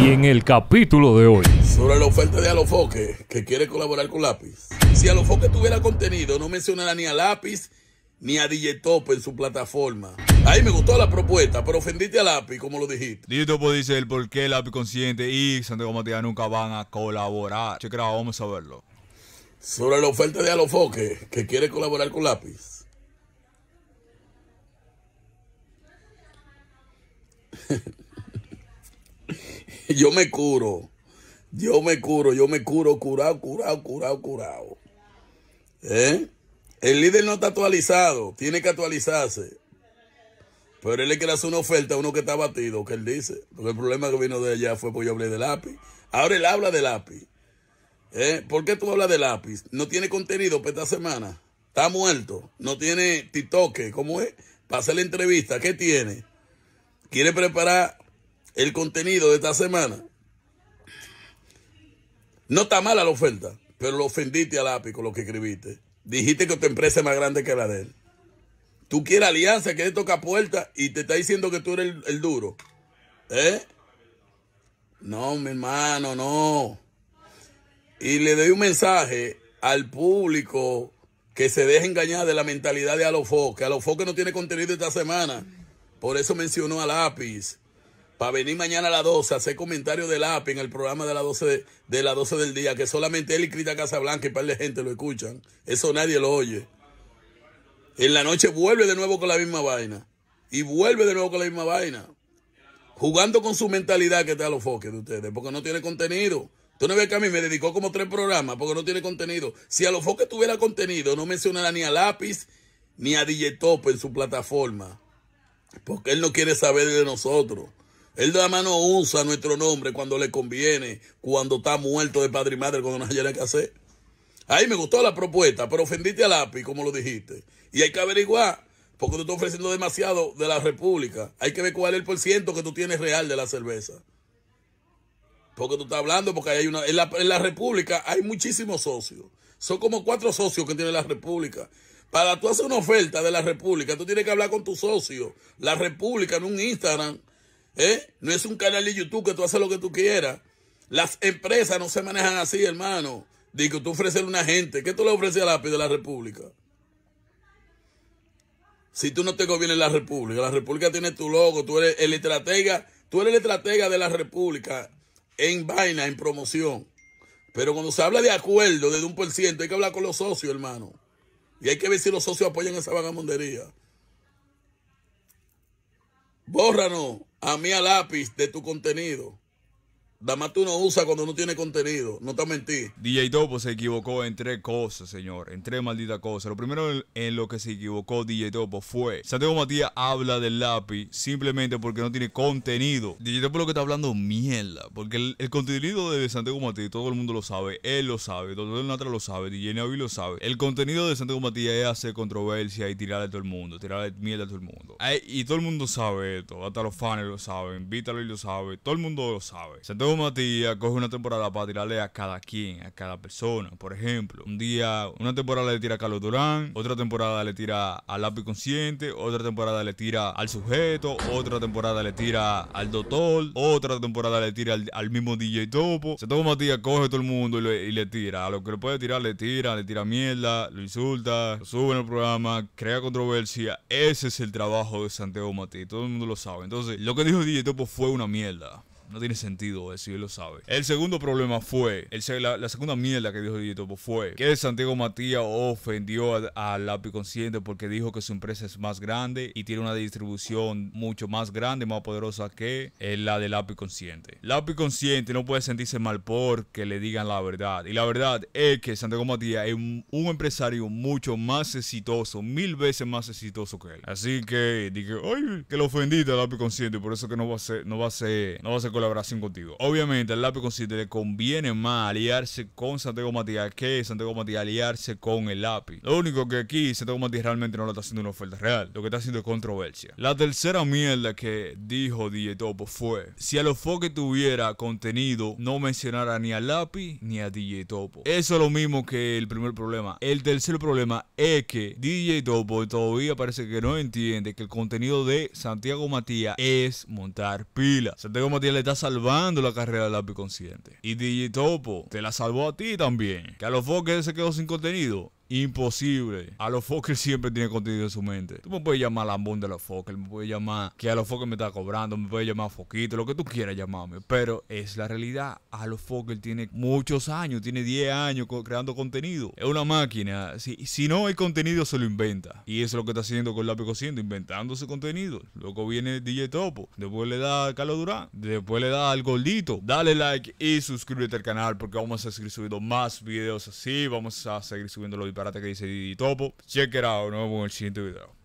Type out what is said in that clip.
Y en el capítulo de hoy. Sobre la oferta de Alofoque, que quiere colaborar con Lápiz. Si Alofoque tuviera contenido, no mencionará ni a Lápiz ni a DJ Top en su plataforma. Ahí me gustó la propuesta, pero ofendiste a Lápiz, como lo dijiste. DJ dice el por qué Lápiz Consciente y Santiago Matías nunca van a colaborar. creo vamos a verlo. Sobre la oferta de Alofoque, que quiere colaborar con Lápiz. yo me curo. Yo me curo, yo me curo, curado, curado, curado, curado. ¿Eh? El líder no está actualizado, tiene que actualizarse. Pero él le que hacer una oferta a uno que está batido, que él dice. Porque el problema que vino de allá fue porque yo hablé de lápiz. Ahora él habla de lápiz. ¿Eh? ¿Por qué tú hablas de lápiz? No tiene contenido para esta semana. Está muerto. No tiene TikTok, ¿Cómo es? Para hacer la entrevista. ¿Qué tiene? Quiere preparar el contenido de esta semana. No está mala la oferta, pero lo ofendiste al Lápiz con lo que escribiste. Dijiste que tu empresa es más grande que la de él. Tú quieres alianza, quieres tocar puertas y te está diciendo que tú eres el, duro. ¿Eh? No, mi hermano, no. Y le doy un mensaje al público que se deje engañar de la mentalidad de Alofo, que Alofo que no tiene contenido esta semana. Por eso mencionó a Lápiz para venir mañana a las 12 a hacer comentarios del lápiz en el programa de las 12, de, 12 del día, que solamente él y Crita Casablanca y par de gente lo escuchan. Eso nadie lo oye. En la noche vuelve de nuevo con la misma vaina. Y vuelve de nuevo con la misma vaina. Jugando con su mentalidad que está a los foques de ustedes, porque no tiene contenido. Tú no ves que a mí me dedicó como tres programas porque no tiene contenido. Si a los foques tuviera contenido, no mencionara ni a Lápiz ni a DJ en su plataforma. Porque él no quiere saber de nosotros. Él más no usa nuestro nombre cuando le conviene, cuando está muerto de padre y madre, cuando no hay nada que hacer. Ahí me gustó la propuesta, pero ofendiste al API, como lo dijiste. Y hay que averiguar, porque tú estás ofreciendo demasiado de la República. Hay que ver cuál es el por que tú tienes real de la cerveza. Porque tú estás hablando, porque hay una, en, la, en la República hay muchísimos socios. Son como cuatro socios que tiene la República. Para tú hacer una oferta de la República, tú tienes que hablar con tu socio. La República en un Instagram ¿eh? No es un canal de YouTube que tú haces lo que tú quieras. Las empresas no se manejan así, hermano. Digo, tú ofreces a una gente. ¿Qué tú le ofreces a la de la República? Si tú no te gobiernas la República, la República tiene tu logo, tú eres el estratega, tú eres el estratega de la República en vaina, en promoción. Pero cuando se habla de acuerdo desde un por ciento, hay que hablar con los socios, hermano. Y hay que ver si los socios apoyan esa vagamondería. Bórranos a mí a lápiz de tu contenido tú no usa cuando no tiene contenido, no te mentir. DJ Topo se equivocó en tres cosas, señor, en tres malditas cosas. Lo primero en lo que se equivocó DJ Topo fue, Santiago Matías habla del lápiz simplemente porque no tiene contenido. DJ Topo lo que está hablando mierda, porque el, contenido de Santiago Matías, todo el mundo lo sabe, él lo sabe, Doctor Natra lo sabe, DJ Navi lo sabe. El contenido de Santiago Matías es hacer controversia y tirar a todo el mundo, tirar mierda a todo el mundo. y todo el mundo sabe esto, hasta los fans lo saben, Vitaly lo sabe, todo el mundo lo sabe. Santiago Santiago Matías coge una temporada para tirarle a cada quien, a cada persona. Por ejemplo, un día, una temporada le tira a Carlos Durán, otra temporada le tira al lápiz consciente, otra temporada le tira al sujeto, otra temporada le tira al doctor, otra temporada le tira al, mismo DJ Topo. Se Matías, coge a todo el mundo y le, y le, tira. A lo que le puede tirar, le tira, le tira mierda, lo insulta, lo sube en el programa, crea controversia. Ese es el trabajo de Santiago Matías, todo el mundo lo sabe. Entonces, lo que dijo DJ Topo fue una mierda. No tiene sentido eso, él lo sabe. El segundo problema fue, el, la, segunda mierda que dijo Topo fue que Santiago Matías ofendió al lápiz consciente porque dijo que su empresa es más grande y tiene una distribución mucho más grande, más poderosa que eh, la del lápiz consciente. Lápiz consciente no puede sentirse mal porque le digan la verdad. Y la verdad es que Santiago Matías es un, empresario mucho más exitoso, mil veces más exitoso que él. Así que dije, ay, que lo ofendiste al lápiz consciente, por eso que no va a ser, no va a ser, no va a ser colaboración contigo. Obviamente, el lápiz consiste le conviene más aliarse con Santiago Matías que Santiago Matías aliarse con el lápiz. Lo único que aquí Santiago Matías realmente no lo está haciendo una oferta real. Lo que está haciendo es controversia. La tercera mierda que dijo DJ Topo fue: si a los foques tuviera contenido, no mencionara ni al lápiz ni a DJ Topo. Eso es lo mismo que el primer problema. El tercer problema es que DJ Topo todavía parece que no entiende que el contenido de Santiago Matías es montar pila. Santiago Matías le salvando la carrera del lápiz consciente. Y Digitopo te la salvó a ti también. Que a los foques se quedó sin contenido. Imposible. A los Fokker siempre tiene contenido en su mente. Tú me puedes llamar lambón de los Fokker, me puedes llamar que a los Fokker me está cobrando, me puedes llamar Foquito, lo que tú quieras llamarme. Pero es la realidad. A los Fokker tiene muchos años, tiene 10 años creando contenido. Es una máquina. Si, si no hay contenido, se lo inventa. Y eso es lo que está haciendo con Lápiz Cociendo, inventando ese contenido. Luego viene DJ Topo, después le da a Carlos Durán, después le da al Gordito. Dale like y suscríbete al canal porque vamos a seguir subiendo más videos así. Vamos a seguir subiendo los disparate que dice Didi Topo. Check it out, nos vemos en el siguiente video.